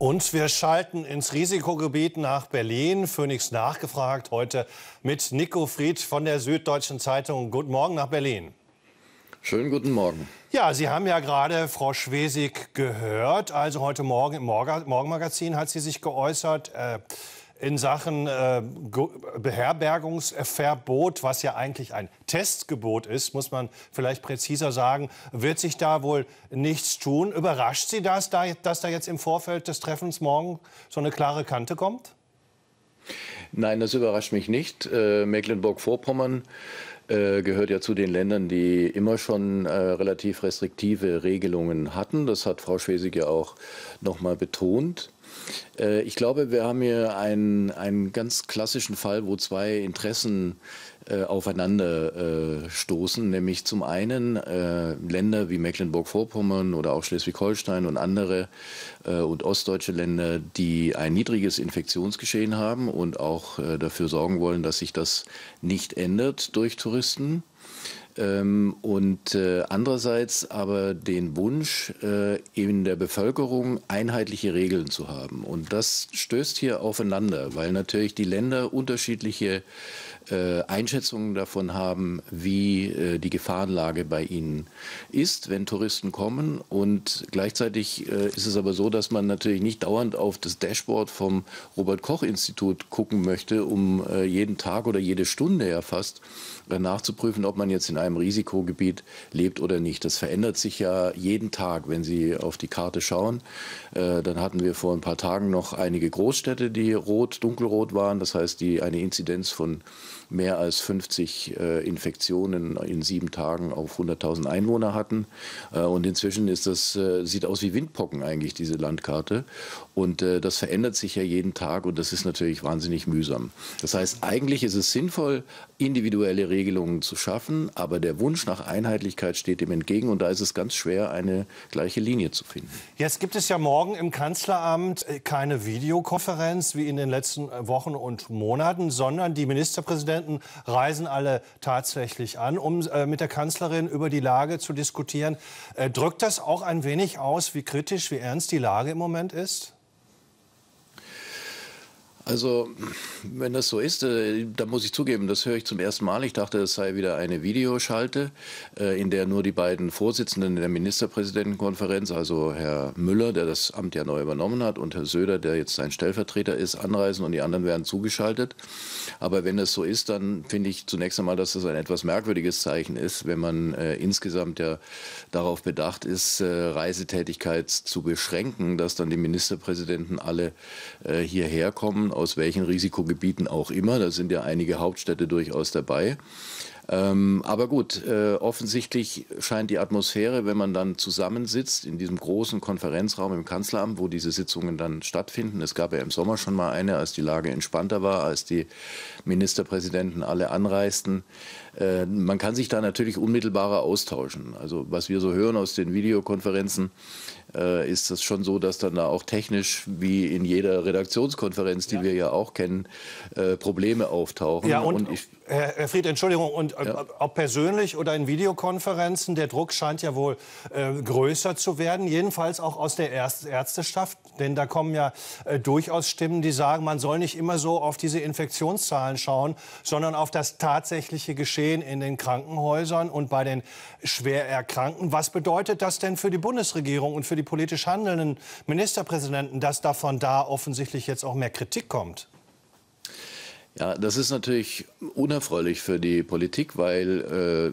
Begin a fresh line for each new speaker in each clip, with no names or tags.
Und wir schalten ins Risikogebiet nach Berlin. Phoenix nachgefragt heute mit Nico Fried von der Süddeutschen Zeitung. Guten Morgen nach Berlin.
Schönen guten Morgen.
Ja, Sie haben ja gerade Frau Schwesig gehört. Also heute Morgen im Morgenmagazin hat sie sich geäußert. Äh, in Sachen äh, Beherbergungsverbot, was ja eigentlich ein Testgebot ist, muss man vielleicht präziser sagen, wird sich da wohl nichts tun. Überrascht Sie das, dass da jetzt im Vorfeld des Treffens morgen so eine klare Kante kommt?
Nein, das überrascht mich nicht. Äh, Mecklenburg-Vorpommern äh, gehört ja zu den Ländern, die immer schon äh, relativ restriktive Regelungen hatten. Das hat Frau Schwesig ja auch nochmal betont. Äh, ich glaube, wir haben hier einen, einen ganz klassischen Fall, wo zwei Interessen äh, aufeinander äh, stoßen, nämlich zum einen äh, Länder wie Mecklenburg-Vorpommern oder auch Schleswig-Holstein und andere äh, und ostdeutsche Länder, die ein niedriges Infektionsgeschehen haben und auch äh, dafür sorgen wollen, dass sich das nicht ändert durch Touristen ähm, und äh, andererseits aber den Wunsch äh, in der Bevölkerung einheitliche Regeln zu haben. Und das stößt hier aufeinander, weil natürlich die Länder unterschiedliche äh, Einschätzungen davon haben, wie äh, die Gefahrenlage bei ihnen ist, wenn Touristen kommen. Und gleichzeitig äh, ist es aber so, dass man natürlich nicht dauernd auf das Dashboard vom Robert Koch Institut gucken möchte, um äh, jeden Tag oder jede Stunde ja fast nachzuprüfen, ob man jetzt in einem Risikogebiet lebt oder nicht. Das verändert sich ja jeden Tag, wenn Sie auf die Karte schauen. Äh, dann hatten wir vor ein paar Tagen noch einige Großstädte, die rot, dunkelrot waren. Das heißt, die eine Inzidenz von mehr als 50 äh, Infektionen in sieben Tagen auf 100.000 Einwohner hatten. Äh, und inzwischen ist das, sieht aus wie Windpocken eigentlich, diese Landkarte. Und das verändert sich ja jeden Tag und das ist natürlich wahnsinnig mühsam. Das heißt, eigentlich ist es sinnvoll, individuelle Regelungen zu schaffen, aber aber der Wunsch nach
Einheitlichkeit steht dem entgegen und da ist es ganz schwer, eine gleiche Linie zu finden. Jetzt gibt es ja morgen im Kanzleramt äh, keine Videokonferenz wie in den letzten äh, Wochen und Monaten, sondern die Ministerpräsidenten reisen alle tatsächlich an, um äh, mit der Kanzlerin über die Lage zu diskutieren. Drückt das auch ein wenig aus, wie kritisch, wie ernst die Lage im Moment ist?
Also, wenn das so ist, äh, dann muss ich zugeben, das höre ich zum ersten Mal. Ich dachte, es sei wieder eine Videoschalte, äh, in der nur die beiden Vorsitzenden der Ministerpräsidentenkonferenz, also Herr Müller, der das Amt ja neu übernommen hat, und Herr Söder, der jetzt sein Stellvertreter ist, anreisen und die anderen werden zugeschaltet. Aber wenn das so ist, dann finde ich zunächst einmal, dass das ein etwas merkwürdiges Zeichen ist, wenn man äh, insgesamt ja darauf bedacht ist, äh, Reisetätigkeit zu beschränken, dass dann die Ministerpräsidenten alle äh, hierher kommen aus welchen Risikogebieten auch immer. Da sind ja einige Hauptstädte durchaus dabei. Ähm, aber gut, äh, offensichtlich scheint die Atmosphäre, wenn man dann zusammensitzt in diesem großen Konferenzraum im Kanzleramt, wo diese Sitzungen dann stattfinden. Es gab ja im Sommer schon mal eine, als die Lage entspannter war, als die Ministerpräsidenten alle anreisten. Äh, man kann sich da natürlich unmittelbarer austauschen. Also was wir so hören aus den Videokonferenzen, äh, ist das schon so, dass dann da auch technisch, wie in jeder Redaktionskonferenz, die ja. wir ja auch kennen, äh, Probleme auftauchen. Ja, und, und ich,
Herr, Fried, Entschuldigung, und äh, ja. ob persönlich oder in Videokonferenzen, der Druck scheint ja wohl äh, größer zu werden, jedenfalls auch aus der Erst Ärzteschaft. Denn da kommen ja durchaus Stimmen, die sagen, man soll nicht immer so auf diese Infektionszahlen schauen, sondern auf das tatsächliche Geschehen geschehen in den Krankenhäusern und bei den schwer Was bedeutet das denn für die Bundesregierung und für die politisch handelnden Ministerpräsidenten, dass davon da offensichtlich jetzt auch mehr Kritik kommt?
Ja, das ist natürlich unerfreulich für die Politik, weil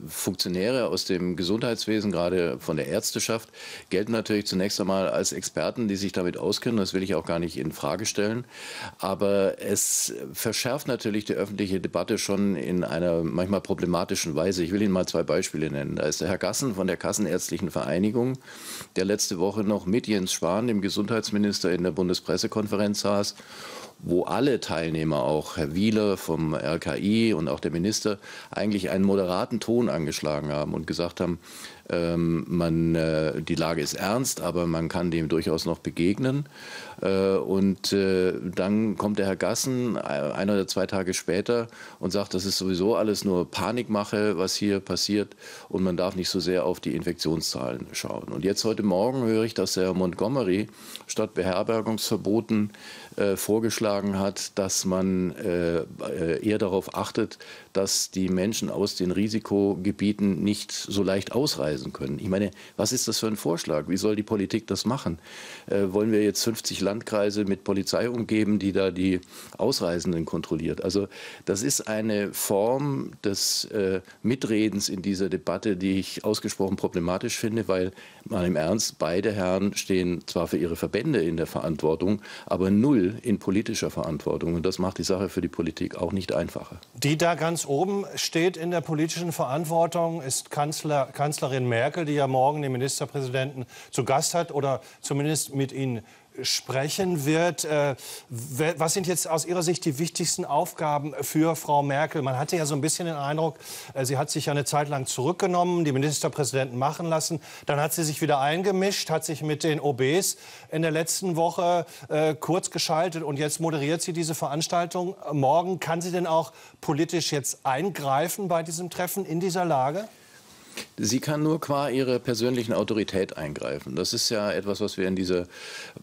äh, Funktionäre aus dem Gesundheitswesen, gerade von der Ärzteschaft, gelten natürlich zunächst einmal als Experten, die sich damit auskennen. Das will ich auch gar nicht in Frage stellen. Aber es verschärft natürlich die öffentliche Debatte schon in einer manchmal problematischen Weise. Ich will Ihnen mal zwei Beispiele nennen. Da ist der Herr Gassen von der Kassenärztlichen Vereinigung, der letzte Woche noch mit Jens Spahn, dem Gesundheitsminister, in der Bundespressekonferenz saß wo alle Teilnehmer, auch Herr Wiele vom RKI und auch der Minister, eigentlich einen moderaten Ton angeschlagen haben und gesagt haben, ähm, man, äh, die Lage ist ernst, aber man kann dem durchaus noch begegnen. Äh, und äh, dann kommt der Herr Gassen äh, ein oder zwei Tage später und sagt, das ist sowieso alles nur Panikmache, was hier passiert. Und man darf nicht so sehr auf die Infektionszahlen schauen. Und jetzt heute Morgen höre ich, dass der Herr Montgomery statt Beherbergungsverboten äh, vorgeschlagen hat, dass man äh, eher darauf achtet, dass die Menschen aus den Risikogebieten nicht so leicht ausreisen nachweisen können. Ich meine, was ist das für ein Vorschlag? Wie soll die Politik das machen? Äh, wollen wir jetzt 50 Landkreise mit Polizei umgeben, die da die Ausreisenden kontrolliert? Also das ist eine Form des äh, Mitredens in dieser Debatte, die ich ausgesprochen problematisch finde, weil mal im Ernst, beide Herren stehen zwar für ihre Verbände in der Verantwortung, aber null in politischer Verantwortung. Und das macht die Sache für die Politik auch nicht einfacher.
Die da ganz oben steht in der politischen Verantwortung ist Kanzler, Kanzlerin Merkel, die ja morgen den Ministerpräsidenten zu Gast hat oder zumindest mit ihnen sprechen wird. Äh, was sind jetzt aus Ihrer Sicht die wichtigsten Aufgaben für Frau Merkel? Man hatte ja so ein bisschen den Eindruck, äh, sie hat sich ja eine Zeit lang zurückgenommen, die Ministerpräsidenten machen lassen. Dann hat sie sich wieder eingemischt, hat sich mit den OBs in der letzten Woche äh, kurz geschaltet und jetzt moderiert sie diese Veranstaltung. Morgen kann sie denn auch politisch jetzt eingreifen bei diesem Treffen in dieser Lage?
Sie kann nur qua ihrer persönlichen Autorität eingreifen. Das ist ja etwas, was wir in dieser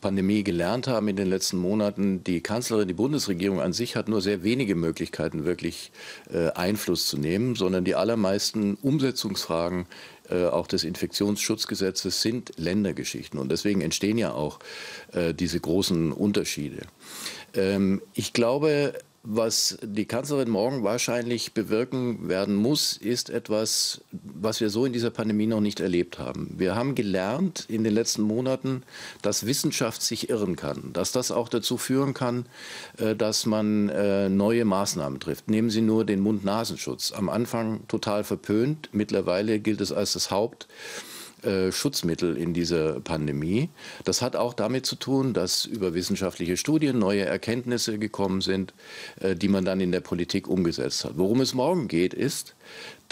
Pandemie gelernt haben in den letzten Monaten. Die Kanzlerin, die Bundesregierung an sich hat nur sehr wenige Möglichkeiten, wirklich äh, Einfluss zu nehmen, sondern die allermeisten Umsetzungsfragen äh, auch des Infektionsschutzgesetzes sind Ländergeschichten. Und deswegen entstehen ja auch äh, diese großen Unterschiede. Ähm, ich glaube, was die Kanzlerin morgen wahrscheinlich bewirken werden muss, ist etwas, was wir so in dieser Pandemie noch nicht erlebt haben. Wir haben gelernt in den letzten Monaten, dass Wissenschaft sich irren kann, dass das auch dazu führen kann, äh, dass man äh, neue Maßnahmen trifft. Nehmen Sie nur den Mund-Nasenschutz. Am Anfang total verpönt, mittlerweile gilt es als das Haupt äh, Schutzmittel in dieser Pandemie. Das hat auch damit zu tun, dass über wissenschaftliche Studien neue Erkenntnisse gekommen sind, äh, die man dann in der Politik umgesetzt hat. Worum es morgen geht, ist,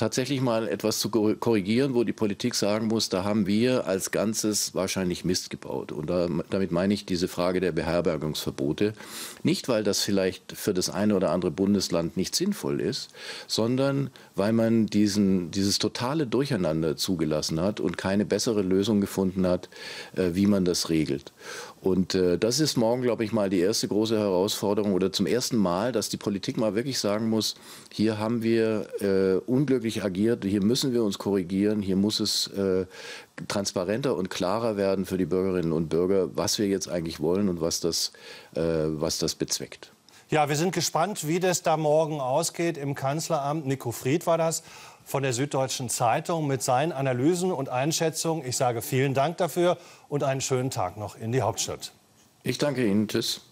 tatsächlich mal etwas zu korrigieren, wo die Politik sagen muss, da haben wir als Ganzes wahrscheinlich Mist gebaut. Und da, damit meine ich diese Frage der Beherbergungsverbote. Nicht, weil das vielleicht für das eine oder andere Bundesland nicht sinnvoll ist, sondern weil man diesen, dieses totale Durcheinander zugelassen hat und keine bessere Lösung gefunden hat, äh, wie man das regelt. Und äh, das ist morgen, glaube ich, mal die erste große Herausforderung oder zum ersten Mal, dass die Politik mal wirklich sagen muss, hier haben wir äh, unglücklich agiert, hier müssen wir uns korrigieren, hier muss es äh, transparenter und klarer werden für die Bürgerinnen und Bürger, was wir jetzt eigentlich wollen und was das, äh, was das bezweckt.
Ja, wir sind gespannt, wie das da morgen ausgeht im Kanzleramt. Nico Fried war das von der Süddeutschen Zeitung mit seinen Analysen und Einschätzungen. Ich sage vielen Dank dafür und einen schönen Tag noch in die Hauptstadt.
Ich danke Ihnen. Tschüss.